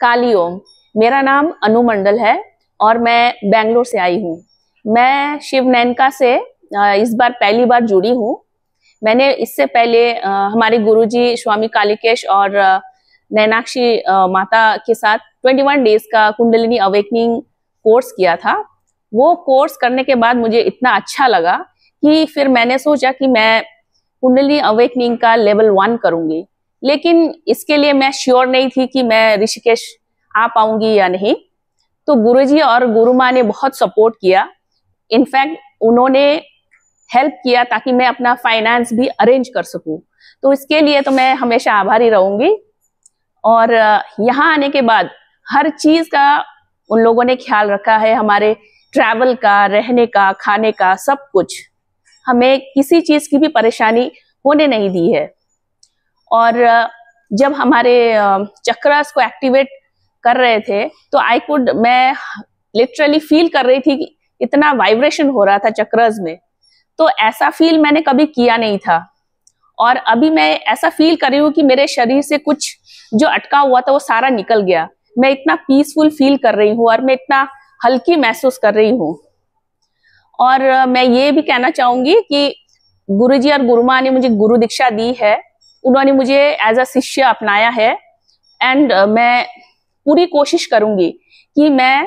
काली ओम मेरा नाम अनु मंडल है और मैं बेंगलोर से आई हूँ मैं शिव नैनका से इस बार पहली बार जुड़ी हूँ मैंने इससे पहले हमारे गुरुजी स्वामी कालिकेश और नैनाक्षी माता के साथ 21 डेज का कुंडलिनी अवेकनिंग कोर्स किया था वो कोर्स करने के बाद मुझे इतना अच्छा लगा कि फिर मैंने सोचा कि मैं कुंडली अवेकनिंग का लेवल वन करूंगी लेकिन इसके लिए मैं श्योर नहीं थी कि मैं ऋषिकेश आ पाऊंगी या नहीं तो गुरुजी और गुरु माँ ने बहुत सपोर्ट किया इनफैक्ट उन्होंने हेल्प किया ताकि मैं अपना फाइनेंस भी अरेंज कर सकूं तो इसके लिए तो मैं हमेशा आभारी रहूंगी और यहाँ आने के बाद हर चीज का उन लोगों ने ख्याल रखा है हमारे ट्रैवल का रहने का खाने का सब कुछ हमें किसी चीज की भी परेशानी होने नहीं दी है और जब हमारे चक्रस को एक्टिवेट कर रहे थे तो आई कुड मैं लिटरली फील कर रही थी कि इतना वाइब्रेशन हो रहा था चक्रस में तो ऐसा फील मैंने कभी किया नहीं था और अभी मैं ऐसा फील कर रही हूँ कि मेरे शरीर से कुछ जो अटका हुआ था वो सारा निकल गया मैं इतना पीसफुल फील कर रही हूँ और मैं इतना हल्की महसूस कर रही हूँ और मैं ये भी कहना चाहूंगी कि गुरुजी और गुरुमा ने मुझे गुरु दीक्षा दी है उन्होंने मुझे एज अ शिष्य अपनाया है एंड uh, मैं पूरी कोशिश करूंगी कि मैं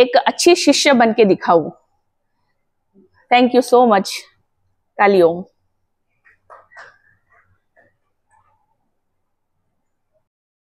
एक अच्छी शिष्य बन के दिखाऊ thank you so much Kali Om